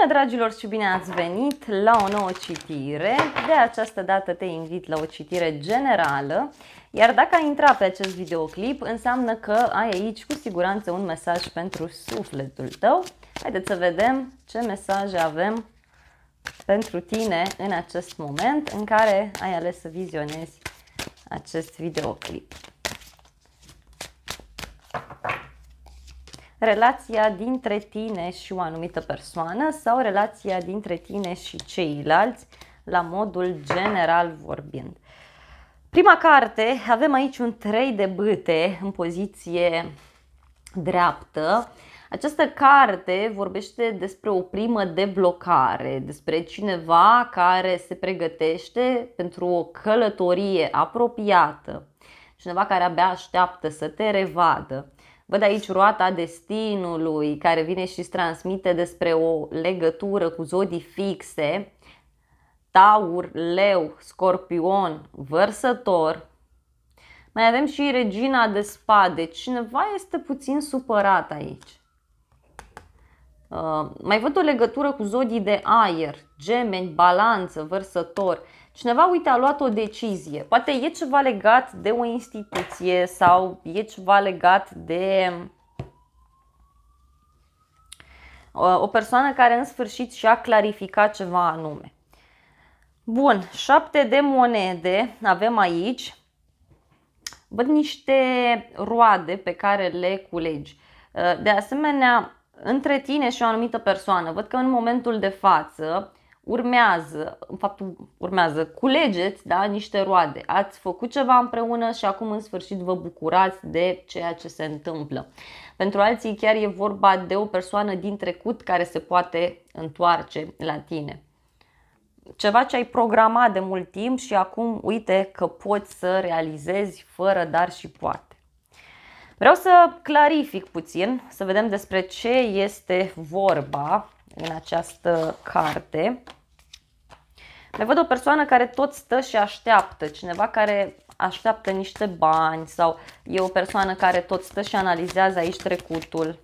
Bună dragilor și bine ați venit la o nouă citire. De această dată te invit la o citire generală, iar dacă ai intrat pe acest videoclip, înseamnă că ai aici cu siguranță un mesaj pentru sufletul tău. Haideți să vedem ce mesaje avem pentru tine în acest moment în care ai ales să vizionezi acest videoclip. relația dintre tine și o anumită persoană sau relația dintre tine și ceilalți, la modul general vorbind. Prima carte, avem aici un 3 de bâte în poziție dreaptă. Această carte vorbește despre o primă deblocare, despre cineva care se pregătește pentru o călătorie apropiată, cineva care abia așteaptă să te revadă. Văd aici roata destinului care vine și îți transmite despre o legătură cu zodii fixe, taur, leu, scorpion, vărsător. Mai avem și regina de spade. Cineva este puțin supărat aici. Uh, mai văd o legătură cu zodii de aer, gemeni, balanță, vărsător cineva, uite, a luat o decizie. Poate e ceva legat de o instituție sau e ceva legat de uh, o persoană care în sfârșit și-a clarificat ceva anume. Bun, șapte de monede avem aici. Văd niște roade pe care le culegi. Uh, de asemenea, între tine și o anumită persoană, văd că în momentul de față urmează, în fapt urmează, culegeți da, niște roade, ați făcut ceva împreună și acum în sfârșit vă bucurați de ceea ce se întâmplă. Pentru alții chiar e vorba de o persoană din trecut care se poate întoarce la tine. Ceva ce ai programat de mult timp și acum uite că poți să realizezi fără dar și poate. Vreau să clarific puțin, să vedem despre ce este vorba în această carte. Mai văd o persoană care tot stă și așteaptă, cineva care așteaptă niște bani sau e o persoană care tot stă și analizează aici trecutul.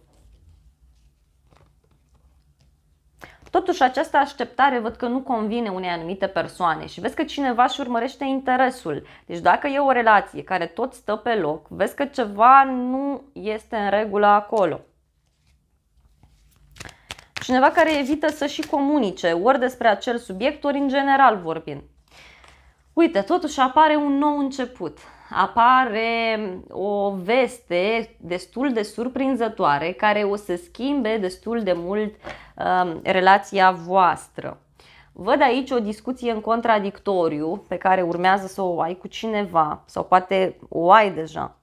Totuși, această așteptare văd că nu convine unei anumite persoane și vezi că cineva își urmărește interesul. Deci dacă e o relație care tot stă pe loc, vezi că ceva nu este în regulă acolo cineva care evită să și comunice, ori despre acel subiect, ori în general vorbind. Uite, totuși apare un nou început. Apare o veste destul de surprinzătoare care o să schimbe destul de mult um, relația voastră. Văd aici o discuție în contradictoriu pe care urmează să o ai cu cineva sau poate o ai deja.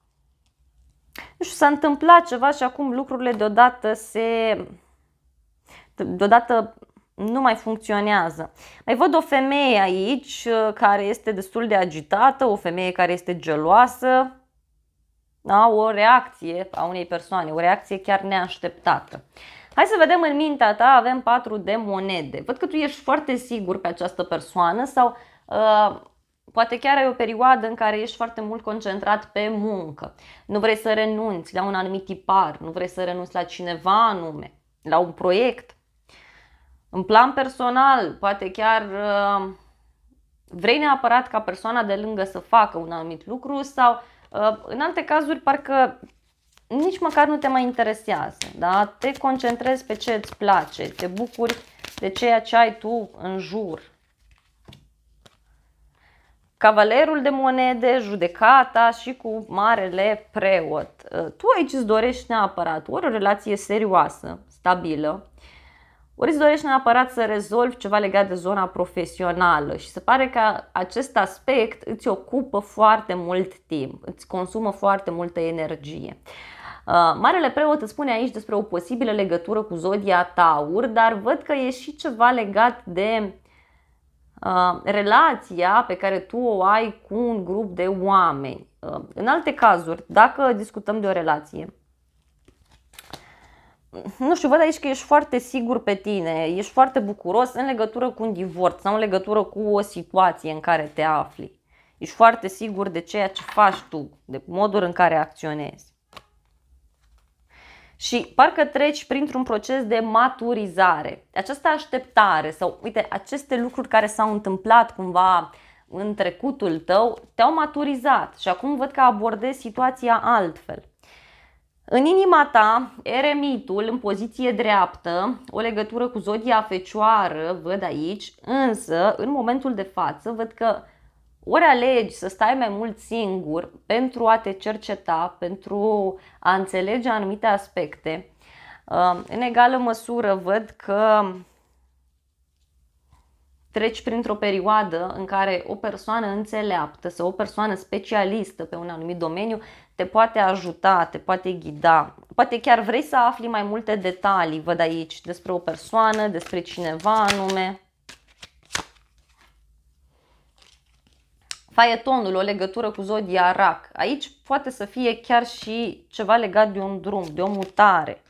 Nu știu, s-a întâmplat ceva și acum lucrurile deodată se deodată nu mai funcționează. Mai văd o femeie aici uh, care este destul de agitată, o femeie care este geloasă, da? o reacție a unei persoane, o reacție chiar neașteptată. Hai să vedem în mintea ta, avem patru de monede. Văd că tu ești foarte sigur pe această persoană sau uh, poate chiar ai o perioadă în care ești foarte mult concentrat pe muncă. Nu vrei să renunți la un anumit tipar, nu vrei să renunți la cineva anume, la un proiect. În plan personal, poate chiar uh, vrei neapărat ca persoana de lângă să facă un anumit lucru sau uh, în alte cazuri parcă nici măcar nu te mai interesează, da? Te concentrezi pe ce îți place, te bucuri de ceea ce ai tu în jur. Cavalerul de monede, judecata și cu marele preot. Uh, tu aici îți dorești neapărat ori o relație serioasă, stabilă, ori îți dorești neapărat să rezolvi ceva legat de zona profesională și se pare că acest aspect îți ocupă foarte mult timp, îți consumă foarte multă energie. Uh, Marele preot îți spune aici despre o posibilă legătură cu zodia Taur, dar văd că e și ceva legat de uh, relația pe care tu o ai cu un grup de oameni. Uh, în alte cazuri, dacă discutăm de o relație, nu știu, văd aici că ești foarte sigur pe tine, ești foarte bucuros în legătură cu un divorț sau în legătură cu o situație în care te afli. Ești foarte sigur de ceea ce faci tu, de modul în care acționezi. Și parcă treci printr-un proces de maturizare. Această așteptare sau, uite, aceste lucruri care s-au întâmplat cumva în trecutul tău te-au maturizat și acum văd că abordezi situația altfel. În inima ta, eremitul în poziție dreaptă, o legătură cu zodia fecioară, văd aici, însă în momentul de față văd că ori alegi să stai mai mult singur pentru a te cerceta, pentru a înțelege anumite aspecte. În egală măsură văd că treci printr-o perioadă în care o persoană înțeleaptă sau o persoană specialistă pe un anumit domeniu te poate ajuta, te poate ghida. Poate chiar vrei să afli mai multe detalii, văd aici, despre o persoană, despre cineva anume. faietonul, o legătură cu zodia rac. Aici poate să fie chiar și ceva legat de un drum, de o mutare.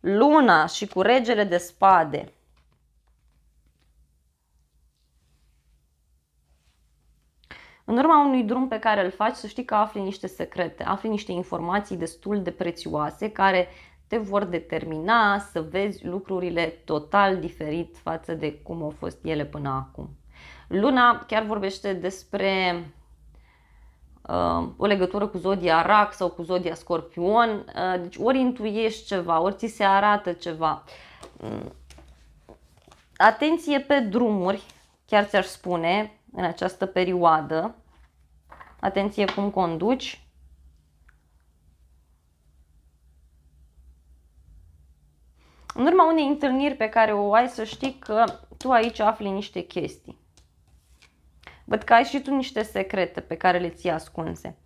Luna și cu regele de spade – În urma unui drum pe care îl faci, să știi că afli niște secrete, afli niște informații destul de prețioase care te vor determina să vezi lucrurile total diferit față de cum au fost ele până acum. Luna chiar vorbește despre uh, o legătură cu zodia rac sau cu zodia scorpion, uh, deci ori intuiești ceva, ori ți se arată ceva. Mm. Atenție pe drumuri, chiar ți-aș spune, în această perioadă. Atenție cum conduci. În urma unei întâlniri pe care o ai, să știi că tu aici afli niște chestii. Văd că ai și tu niște secrete pe care le ții ascunse.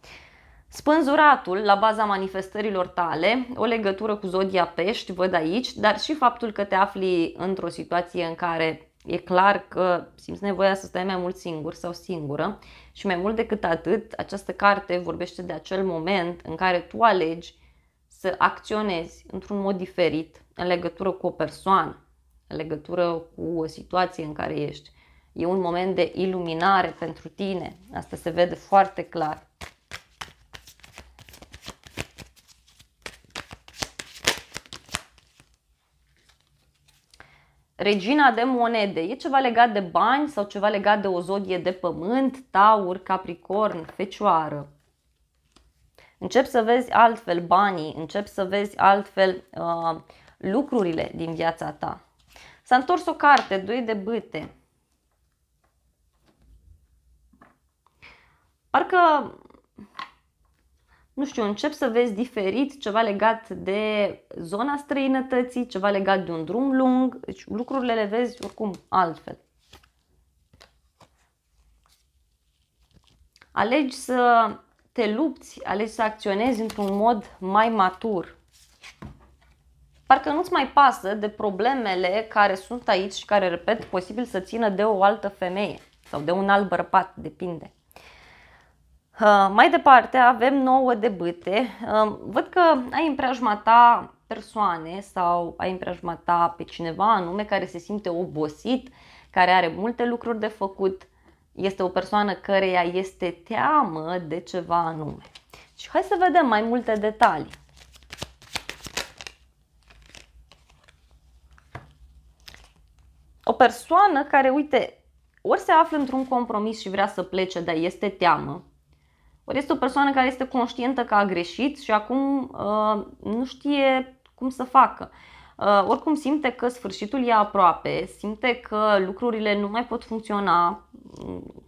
Spânzuratul, la baza manifestărilor tale, o legătură cu zodia pești, văd aici, dar și faptul că te afli într-o situație în care e clar că simți nevoia să stai mai mult singur sau singură și mai mult decât atât, această carte vorbește de acel moment în care tu alegi să acționezi într-un mod diferit în legătură cu o persoană, în legătură cu o situație în care ești. E un moment de iluminare pentru tine, asta se vede foarte clar. regina de monede. E ceva legat de bani sau ceva legat de o zodie de pământ, taur, capricorn, fecioară. Încep să vezi altfel banii, încep să vezi altfel uh, lucrurile din viața ta. S-a întors o carte, doi de bâte. Parcă nu știu, încep să vezi diferit ceva legat de zona străinătății, ceva legat de un drum lung, deci lucrurile le vezi oricum altfel. Alegi să te lupți, alegi să acționezi într-un mod mai matur. Parcă nu-ți mai pasă de problemele care sunt aici și care, repet, posibil să țină de o altă femeie sau de un alt bărbat, depinde. Mai departe avem nouă de bâte. Văd că ai în preajma ta persoane sau ai în preajma ta pe cineva anume care se simte obosit, care are multe lucruri de făcut, este o persoană căreia este teamă de ceva anume. Și hai să vedem mai multe detalii. O persoană care, uite, ori se află într-un compromis și vrea să plece, dar este teamă, ori este o persoană care este conștientă că a greșit și acum uh, nu știe cum să facă. Uh, oricum simte că sfârșitul e aproape, simte că lucrurile nu mai pot funcționa mm,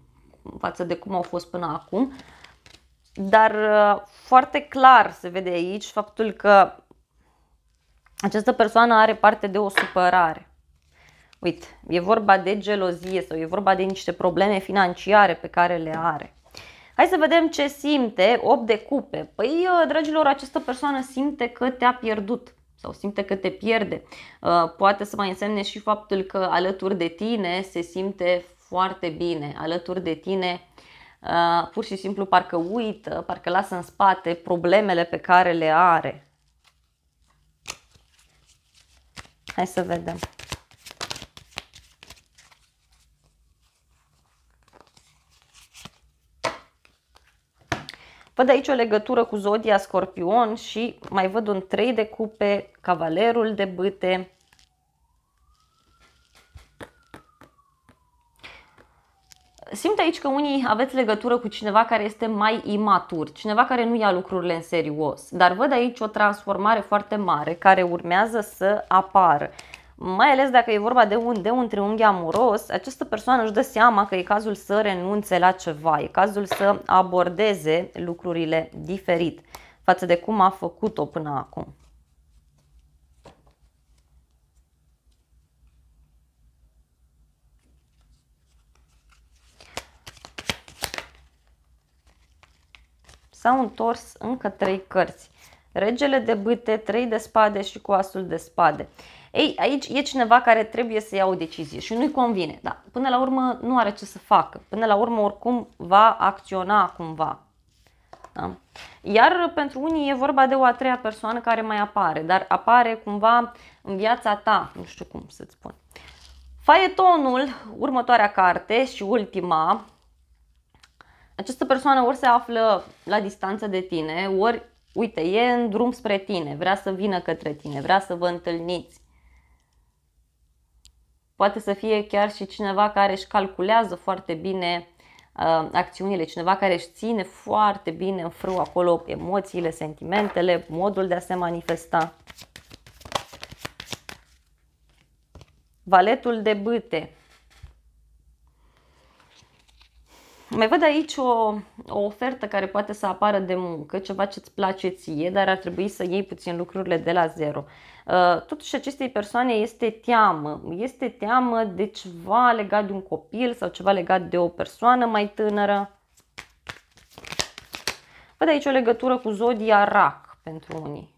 față de cum au fost până acum, dar uh, foarte clar se vede aici faptul că această persoană are parte de o supărare. Uite, e vorba de gelozie sau e vorba de niște probleme financiare pe care le are. Hai să vedem ce simte 8 de cupe. Păi, uh, dragilor, această persoană simte că te-a pierdut sau simte că te pierde. Uh, poate să mai însemne și faptul că alături de tine se simte foarte bine, alături de tine uh, pur și simplu parcă uită, parcă lasă în spate problemele pe care le are. Hai să vedem. Văd aici o legătură cu Zodia Scorpion și mai văd un 3 de cupe, Cavalerul de bâte. Simt aici că unii aveți legătură cu cineva care este mai imatur, cineva care nu ia lucrurile în serios, dar văd aici o transformare foarte mare care urmează să apară mai ales dacă e vorba de un, de un triunghi amoros, această persoană își dă seama că e cazul să renunțe la ceva, e cazul să abordeze lucrurile diferit față de cum a făcut-o până acum. S-au întors încă trei cărți. Regele de bâte, trei de spade și cu asul de spade. Uh, ei, aici e cineva care trebuie să ia o decizie și nu-i convine, dar până la urmă nu are ce să facă. Până la urmă oricum va acționa cumva. Da? Iar pentru unii e vorba de o a treia persoană care mai apare, dar apare cumva în viața ta, nu știu cum să-ți spun. Faietonul, următoarea carte și ultima, această persoană ori se află la distanță de tine, ori, uite, e în drum spre tine, vrea să vină către tine, vrea să vă întâlniți poate să fie chiar și cineva care își calculează foarte bine uh, acțiunile, cineva care își ține foarte bine în frâu acolo emoțiile, sentimentele, modul de a se manifesta. Valetul de bâte Mai văd aici o, o ofertă care poate să apară de muncă, ceva ce îți place ție, dar ar trebui să iei puțin lucrurile de la zero. Uh, totuși acestei persoane este teamă, este teamă de ceva legat de un copil sau ceva legat de o persoană mai tânără. Văd aici o legătură cu zodia rac pentru unii.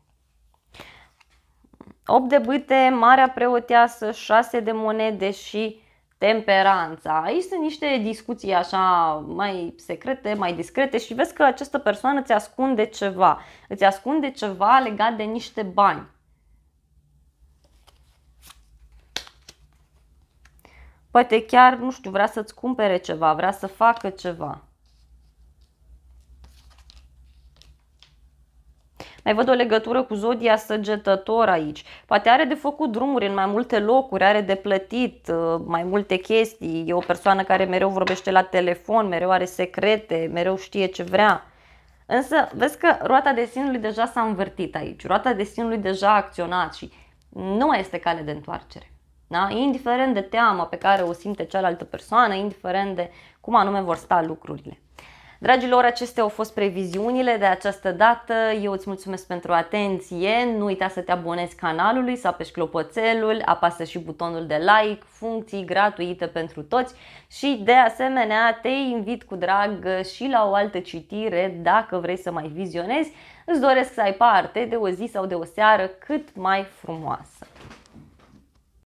8 de bâte, marea preoteasă, 6 de monede și temperanța. Aici sunt niște discuții așa mai secrete, mai discrete și vezi că această persoană îți ascunde ceva. Îți ascunde ceva legat de niște bani. Poate chiar, nu știu, vrea să-ți cumpere ceva, vrea să facă ceva. Mai văd o legătură cu zodia săgetător aici. Poate are de făcut drumuri în mai multe locuri, are de plătit uh, mai multe chestii, e o persoană care mereu vorbește la telefon, mereu are secrete, mereu știe ce vrea. Însă, vezi că roata destinului deja s-a învârtit aici, roata destinului deja a acționat și nu mai este cale de întoarcere. Da? Indiferent de teama pe care o simte cealaltă persoană, indiferent de cum anume vor sta lucrurile. Dragilor, acestea au fost previziunile de această dată. Eu îți mulțumesc pentru atenție. Nu uita să te abonezi canalului, să apeși clopoțelul, apasă și butonul de like, funcții gratuite pentru toți și de asemenea te invit cu drag și la o altă citire dacă vrei să mai vizionezi. Îți doresc să ai parte de o zi sau de o seară cât mai frumoasă.